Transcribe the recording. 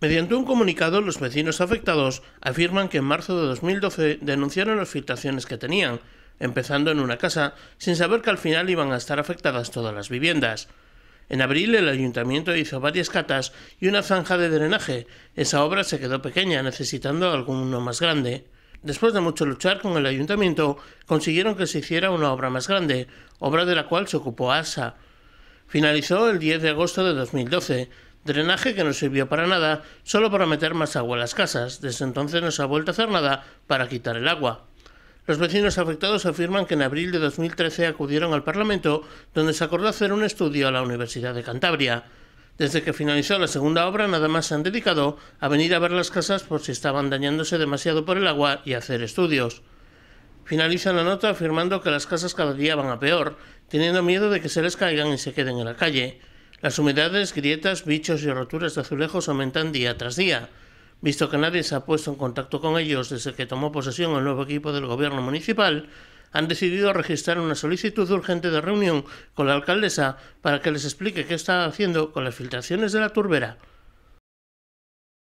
Mediante un comunicado, los vecinos afectados afirman que en marzo de 2012 denunciaron las filtraciones que tenían, empezando en una casa, sin saber que al final iban a estar afectadas todas las viviendas. En abril el ayuntamiento hizo varias catas y una zanja de drenaje. Esa obra se quedó pequeña, necesitando alguno más grande. Después de mucho luchar con el ayuntamiento, consiguieron que se hiciera una obra más grande, obra de la cual se ocupó ASA. Finalizó el 10 de agosto de 2012 drenaje que no sirvió para nada, solo para meter más agua a las casas. Desde entonces no se ha vuelto a hacer nada para quitar el agua. Los vecinos afectados afirman que en abril de 2013 acudieron al Parlamento, donde se acordó hacer un estudio a la Universidad de Cantabria. Desde que finalizó la segunda obra, nada más se han dedicado a venir a ver las casas por si estaban dañándose demasiado por el agua y hacer estudios. Finalizan la nota afirmando que las casas cada día van a peor, teniendo miedo de que se les caigan y se queden en la calle. Las humedades, grietas, bichos y roturas de azulejos aumentan día tras día, visto que nadie se ha puesto en contacto con ellos desde que tomó posesión el nuevo equipo del gobierno municipal han decidido registrar una solicitud urgente de reunión con la alcaldesa para que les explique qué está haciendo con las filtraciones de la turbera.